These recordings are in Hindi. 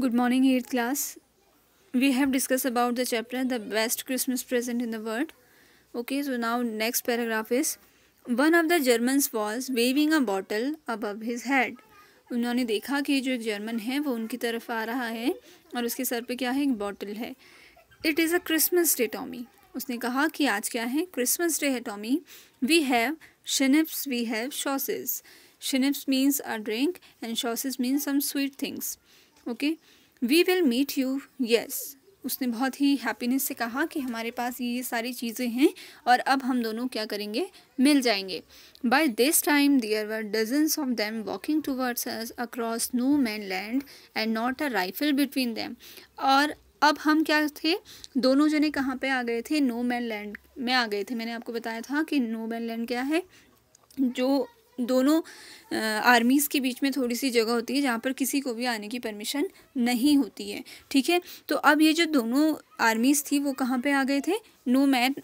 Good morning at class we have discuss about the chapter the best Christmas present in the world okay so now next paragraph is one of the Germans was waving a bottle above his head उन्होंने देखा कि जो एक जर्मन है वो उनकी तरफ आ रहा है और उसके सर पे क्या है एक बॉटल है it is a Christmas day Tommy उसने कहा कि आज क्या है क्रिसमस डे है Tommy we have schnapps we have sausages schnapps means a drink and sausages means some sweet things okay we will meet you yes उसने बहुत ही हैप्पीनेस से कहा कि हमारे पास ये ये सारी चीज़ें हैं और अब हम दोनों क्या करेंगे मिल जाएंगे by this time there were dozens of them walking towards us across no man land and not a rifle between them और अब हम क्या थे दोनों जने कहाँ पे आ गए थे नो मैन लैंड में आ गए थे मैंने आपको बताया था कि नो मैन लैंड क्या है जो दोनों आर्मीज़ के बीच में थोड़ी सी जगह होती है जहाँ पर किसी को भी आने की परमिशन नहीं होती है ठीक है तो अब ये जो दोनों आर्मीज़ थी वो कहाँ पे आ गए थे नो मैन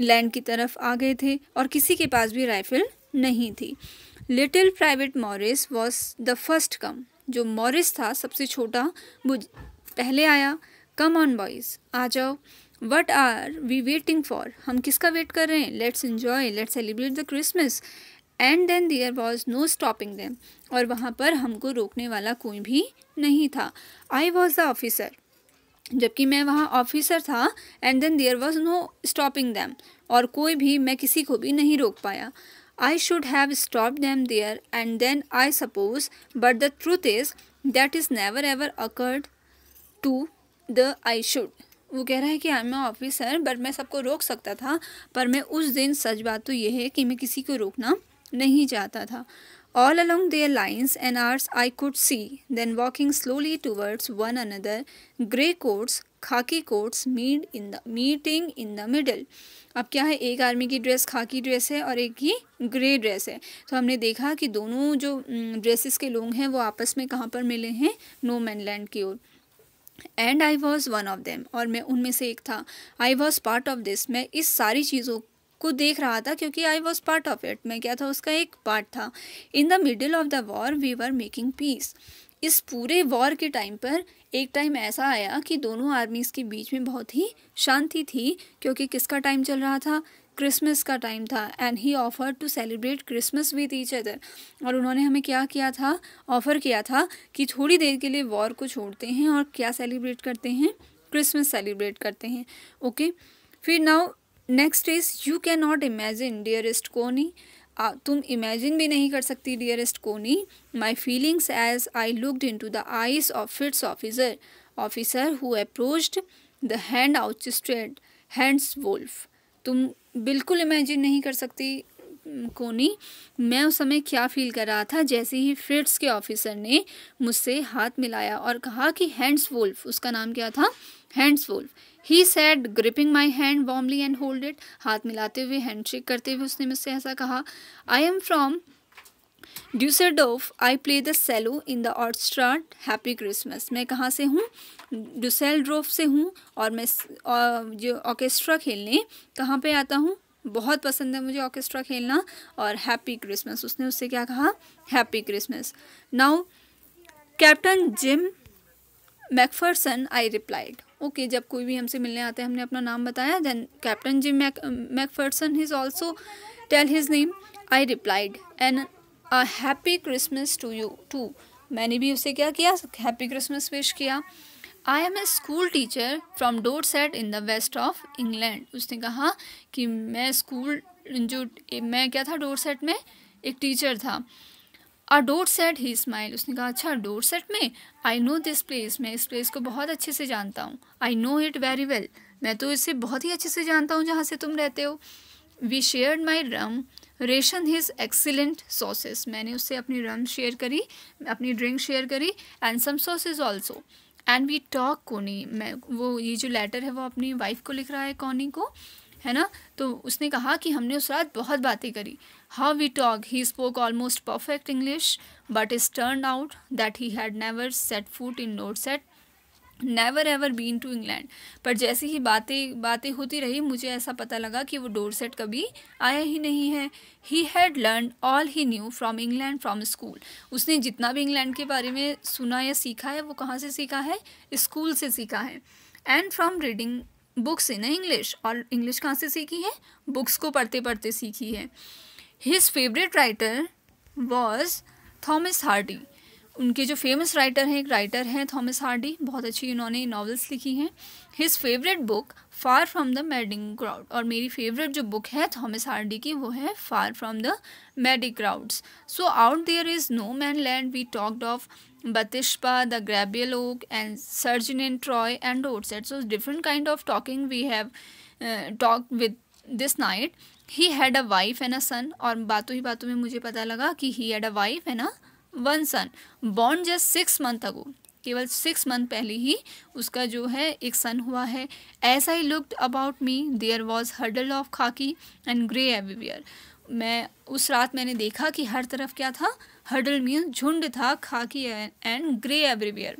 लैंड की तरफ आ गए थे और किसी के पास भी राइफल नहीं थी little private Morris was the first come जो मॉरिस था सबसे छोटा वो पहले आया कम ऑन बॉयज़ आ जाओ what are we waiting for हम किसका वेट कर रहे हैं let's enjoy let's celebrate the Christmas and then there was no stopping them और वहाँ पर हमको रोकने वाला कोई भी नहीं था आई वॉज द ऑफिसर जबकि मैं वहाँ ऑफिसर था and then there was no stopping them और कोई भी मैं किसी को भी नहीं रोक पाया I should have stop them there and then I suppose but the truth is that is never ever occurred to the I should वो कह रहा है कि आई एम ऑफिसर बट मैं सबको रोक सकता था पर मैं उस दिन सच बात तो यह है कि मैं किसी को रोकना नहीं जाता था all along their lines and ours I could see them walking slowly towards one another grey coats khaki coats meet in the meeting in the middle अब क्या है एक आर्मी की ड्रेस खाकी ड्रेस है और एक ही ग्रे ड्रेस है तो हमने देखा कि दोनों जो ड्रेसेस के लोग हैं वो आपस में कहाँ पर मिले हैं नो मैनलैंड की ओर and I was one of them और मैं उनमें से एक था I was part of this मैं इस सारी चीज़ों को देख रहा था क्योंकि I was part of it मैं क्या था उसका एक पार्ट था in the middle of the war we were making peace इस पूरे वॉर के टाइम पर एक टाइम ऐसा आया कि दोनों आर्मीज़ के बीच में बहुत ही शांति थी क्योंकि किसका टाइम चल रहा था क्रिसमस का टाइम था and he offer to celebrate Christmas with each other और उन्होंने हमें क्या किया था ऑफ़र किया था कि थोड़ी देर के लिए वॉर को छोड़ते हैं और क्या सेलिब्रेट करते हैं क्रिसमस सेलिब्रेट करते हैं ओके okay? फिर now next is you can not imagine dearest Connie तुम इमेजिन भी नहीं कर सकती dearest Connie my feelings as I looked into the eyes of Fritz officer officer who approached the hand out Hans Wolf तुम बिल्कुल इमेजिन नहीं कर सकती कोनी मैं उस समय क्या फील कर रहा था जैसे ही फ्रिट्स के ऑफिसर ने मुझसे हाथ मिलाया और कहा कि हैंड्स वोल्फ उसका नाम क्या था Hans Wolf he said gripping my hand warmly and hold it हाथ मिलाते हुए हैंड शेक करते हुए उसने मुझसे ऐसा कहा I am from Dusseldorf I play the cello in the orchestra happy Christmas मैं कहाँ से हूँ ड्यूसेल से हूँ और मैं जो ऑर्केस्ट्रा खेलने कहाँ पे आता हूँ बहुत पसंद है मुझे ऑर्केस्ट्रा खेलना और हैप्पी क्रिसमस उसने उससे क्या कहा happy Christmas now captain Jim McPherson I replied okay जब कोई भी हमसे मिलने आते हैं हमने अपना नाम बताया then captain Jim McPherson is also tell his name I replied and a happy Christmas to you too मैंने भी उसे क्या किया हैप्पी क्रिसमस विश किया I am a school teacher from Dorset in the west of England उसने कहा कि मैं स्कूल जो मैं क्या था डोर सेट में एक टीचर था ah Dorset he smile उसने कहा अच्छा डोर सेट में आई नो दिस प्लेस मैं इस प्लेस को बहुत अच्छे से जानता हूँ I know it very well मैं तो इसे बहुत ही अच्छे से जानता हूँ जहाँ से तुम रहते हो we share my rum ration his excellent sausages मैंने उससे अपनी रम शेयर करी अपनी ड्रिंक शेयर करी and some sausage also and we talk Connie मैं वो ये जो लेटर है वो अपनी वाइफ को लिख रहा है कोनी को है ना तो उसने कहा कि हमने उस रात बहुत बातें करी how we talk he spoke almost perfect English but is turn out that he had never set foot in not set never ever been to England पर जैसी ही बातें बातें होती रही मुझे ऐसा पता लगा कि वो डोर सेट कभी आया ही नहीं है he had learn all he knew from England from school उसने जितना भी इंग्लैंड के बारे में सुना या सीखा है वो कहाँ से सीखा है स्कूल से सीखा है and from reading books in English और इंग्लिश कहाँ से सीखी है बुक्स को पढ़ते पढ़ते सीखी है his favourite writer was Thomas Hardy उनके जो फेमस राइटर हैं एक राइटर हैं थॉमस हार्डी बहुत अच्छी इन्होंने नॉवेल्स लिखी हैं his favourite book far from the madding crowd और मेरी फेवरेट जो बुक है थॉमस हार्डी की वो है far from the madding crowds so out there is no man land we talked of Bathsheba the Gabriel Oak and Surgeon in Troy and Dorset. Set so different kind of talking we have talk with this night he had a wife and a son और बातों ही बातों में मुझे पता लगा कि he had a wife and a one son born just six month अगो केवल सिक्स मंथ पहले ही उसका जो है एक सन हुआ है ऐसा he looked about me there was huddle of khaki and grey everywhere मैं उस रात मैंने देखा कि हर तरफ क्या था हर्डल मीन झुंड था खाकी एंड ग्रे एवरीवियर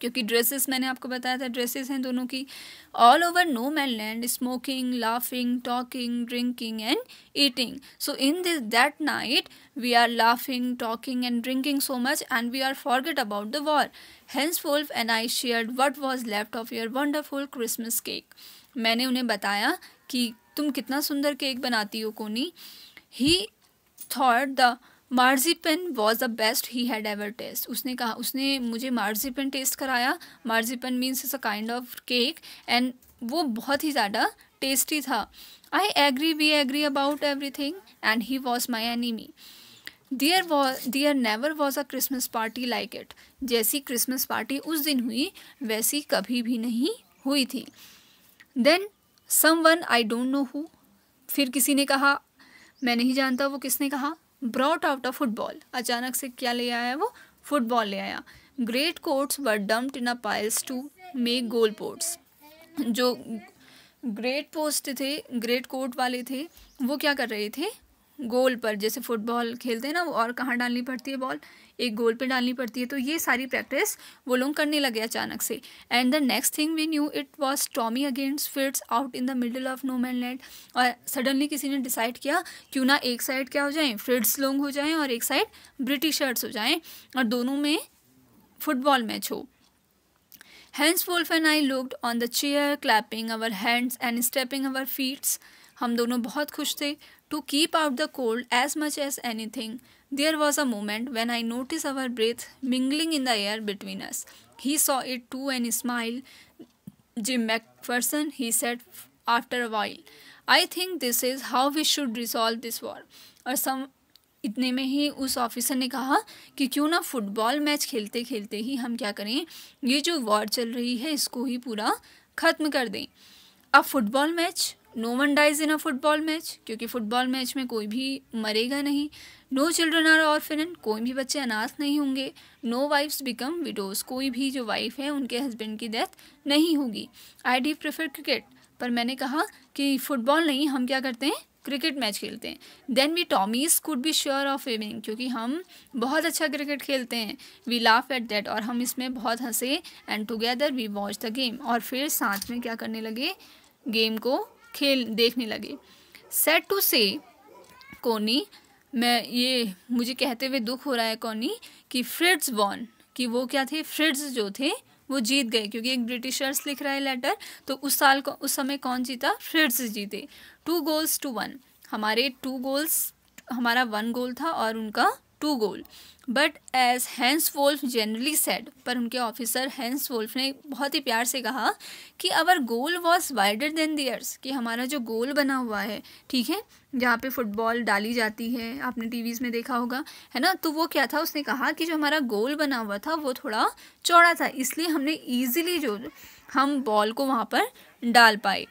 क्योंकि ड्रेसेस मैंने आपको बताया था ड्रेसेस हैं दोनों की all over no man land smoking laughing talking drinking and eating so in this that night we are laughing talking and drinking so much and we are forget about the war Hans Wolf and I share what was left of your wonderful Christmas cake मैंने उन्हें बताया कि तुम कितना सुंदर केक बनाती हो Connie he thought the marzipan was the best he had ever taste उसने कहा उसने मुझे मार्जीपन टेस्ट कराया marzipan means is a kind of cake and वो बहुत ही ज़्यादा टेस्टी था I agree we agree about everything and he was my me there was there never was a Christmas party like it जैसी क्रिसमस पार्टी उस दिन हुई वैसी कभी भी नहीं हुई थी then someone I don't know who फिर किसी ने कहा मैं नहीं जानता वो किसने कहा ब्रॉट आउट अ फुटबॉल अचानक से क्या ले आया वो फुटबॉल ले आया great coats were dumped in a piles to make goalposts जो ग्रेट पोस्ट थे ग्रेट कोर्ट वाले थे वो क्या कर रहे थे गोल पर जैसे फुटबॉल खेलते हैं ना और कहाँ डालनी पड़ती है बॉल एक गोल पे डालनी पड़ती है तो ये सारी प्रैक्टिस वो लोग करने लगे अचानक से and the next thing we knew it was Tommy against Fritz out in the middle of no man land और सडनली किसी ने डिसाइड किया क्यों ना एक साइड क्या हो जाए फिट्स लोग हो जाएँ और एक साइड ब्रिटिशर्स हो जाएँ और दोनों में फुटबॉल मैच हो Hans Wolf and I looked on the chair clapping our hands and stepping our feets हम दोनों बहुत खुश थे to keep out the cold as much as anything, there was a moment when I noticed our breath mingling in the air between us. He saw it too and smiled. Jim McPherson, he said after a while, I think this is how we should resolve this war. और सम इतने में ही उस ऑफिसर ने कहा कि क्यों ना फुटबॉल मैच खेलते खेलते ही हम क्या करें ये जो वॉर चल रही है इसको ही पूरा ख़त्म कर दें अब football match no one dies in a football match क्योंकि फुटबॉल मैच में कोई भी मरेगा नहीं नो चिल्ड्रन आर ऑर्फिन कोई भी बच्चे अनाथ नहीं होंगे नो वाइफ्स बिकम विडोज कोई भी जो वाइफ है उनके हस्बैंड की डेथ नहीं होगी आई डी प्रेफर क्रिकेट पर मैंने कहा कि फुटबॉल नहीं हम क्या करते हैं क्रिकेट मैच खेलते हैं then we Tommies could be sure of winning क्योंकि हम बहुत अच्छा क्रिकेट खेलते हैं वी लाफ एट दैट और हम इसमें बहुत हंसे and together we watch the game और फिर साथ में क्या करने लगे गेम को खेल देखने लगे सेट टू से कोनी मैं ये मुझे कहते हुए दुख हो रहा है कोनी कि फ्रिड्स वॉन कि वो क्या थे फ्रिड्स जो थे वो जीत गए क्योंकि एक ब्रिटिशर्स लिख रहा है लेटर तो उस साल को उस समय कौन जीता फ्रिड्स जीते टू गोल्स टू वन हमारे टू गोल्स हमारा वन गोल था और उनका two goal but as Hans Wolf generally said पर उनके ऑफिसर हैंस वोल्फ ने बहुत ही प्यार से कहा कि our goal was wider than theirs कि हमारा जो गोल बना हुआ है ठीक है जहाँ पे फुटबॉल डाली जाती है आपने वीज़ में देखा होगा है ना तो वो क्या था उसने कहा कि जो हमारा गोल बना हुआ था वो थोड़ा चौड़ा था इसलिए हमने ईजिली जो हम बॉल को वहाँ पर डाल पाए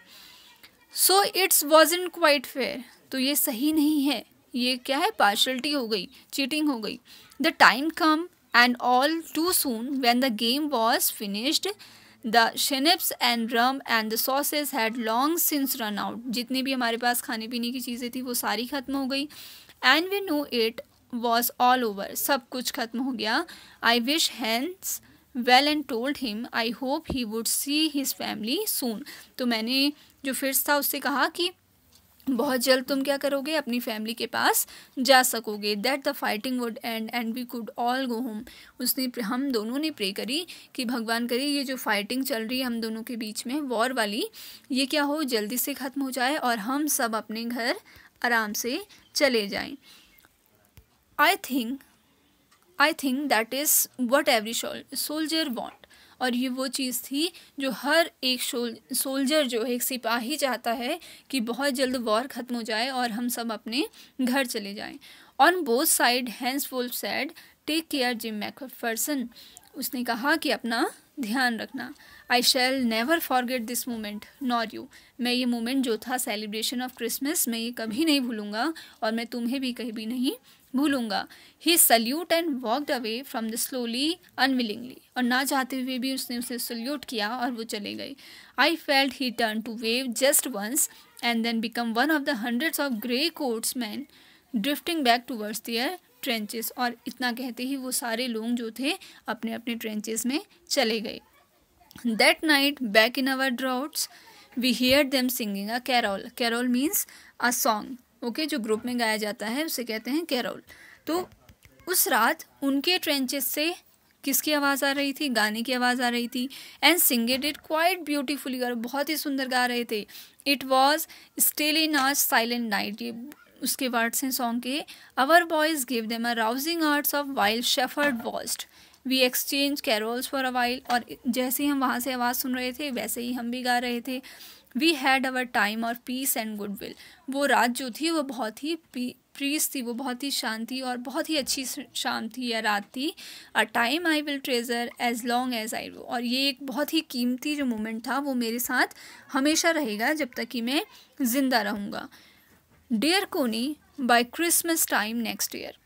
so it's was in quite fair तो ये सही नहीं है ये क्या है पार्शलिटी हो गई चीटिंग हो गई the time come and all too soon when the game was finished the schnapps and rum and the sausage had long since run out जितनी भी हमारे पास खाने पीने की चीज़ें थी वो सारी ख़त्म हो गई and we know it was all over सब कुछ ख़त्म हो गया I wish Hans well and told him I hope he would see his family soon तो मैंने जो फिर था उससे कहा कि बहुत जल्द तुम क्या करोगे अपनी फैमिली के पास जा सकोगे that the fighting would end and we could all go home उसने हम दोनों ने प्रे करी कि भगवान करे ये जो फाइटिंग चल रही है हम दोनों के बीच में वॉर वाली ये क्या हो जल्दी से ख़त्म हो जाए और हम सब अपने घर आराम से चले जाएं I think I think that is what every soldier want और ये वो चीज़ थी जो हर एक सोल्जर जो एक सिपाही चाहता है कि बहुत जल्द वॉर ख़त्म हो जाए और हम सब अपने घर चले जाएं on both side Hans Wolf said take care Jim Macpherson उसने कहा कि अपना ध्यान रखना I shall never forget this moment nor you मैं ये मोमेंट जो था सेलिब्रेशन ऑफ क्रिसमस मैं ये कभी नहीं भूलूंगा और मैं तुम्हें भी कहीं भी नहीं भूलूंगा he salute and walked away from the slowly unwillingly और ना जाते हुए भी उसने उसे सल्यूट किया और वो चले गए I felt he turn to wave just once and then become one of the hundreds of grey coats man drifting back towards their trenches और इतना कहते ही वो सारे लोग जो थे अपने अपने ट्रेंचेस में चले गए that night back in our dugouts we hear them singing a carol carol means a song okay जो ग्रुप में गाया जाता है उसे कहते हैं कैरोल तो उस रात उनके ट्रेंचेस से किसकी आवाज़ आ रही थी गाने की आवाज़ आ रही थी and singed it quite beautifully और बहुत ही सुंदर गा रहे थे it was still in are silent night ये उसके वर्ड्स हैं सॉन्ग के our boys give them a rousing arts of wild shepherd watched we exchange carols for a while और जैसे ही हम वहाँ से आवाज़ सुन रहे थे वैसे ही हम भी गा रहे थे वी हैड अवर टाइम और पीस एंड गुड विल वो रात जो थी वो बहुत ही प्रीस थी वो बहुत ही शांति और बहुत ही अच्छी शाम थी या रात थी a time I will treasure as long as I वो और ये एक बहुत ही कीमती जो मोमेंट था वो मेरे साथ हमेशा रहेगा जब तक कि मैं ज़िंदा रहूँगा dear Connie by Christmas time next year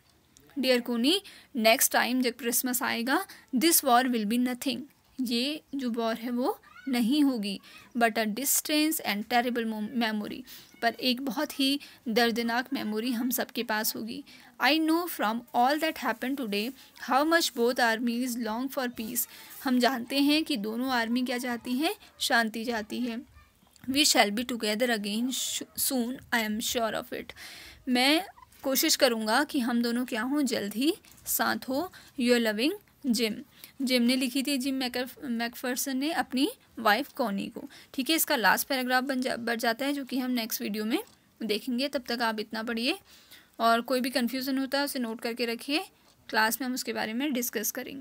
dear Connie next time जब क्रिसमस आएगा this war will be nothing ये जो वॉर है वो नहीं होगी but a distance and terrible memory पर एक बहुत ही दर्दनाक मेमोरी हम सब के पास होगी I know from all that happen today how much both armies long for peace हम जानते हैं कि दोनों आर्मी क्या चाहती हैं शांति चाहती है we shall be together again soon I am sure of it मैं कोशिश करूँगा कि हम दोनों क्या हों जल्द ही साथ हो योर लविंग जिम जिम ने लिखी थी जिम मैकर मैकफर्सन ने अपनी वाइफ कॉनी को ठीक है इसका लास्ट पैराग्राफ बन जा बढ़ जाता है जो कि हम नेक्स्ट वीडियो में देखेंगे तब तक आप इतना पढ़िए और कोई भी कन्फ्यूज़न होता है उसे नोट करके रखिए क्लास में हम उसके बारे में डिस्कस करेंगे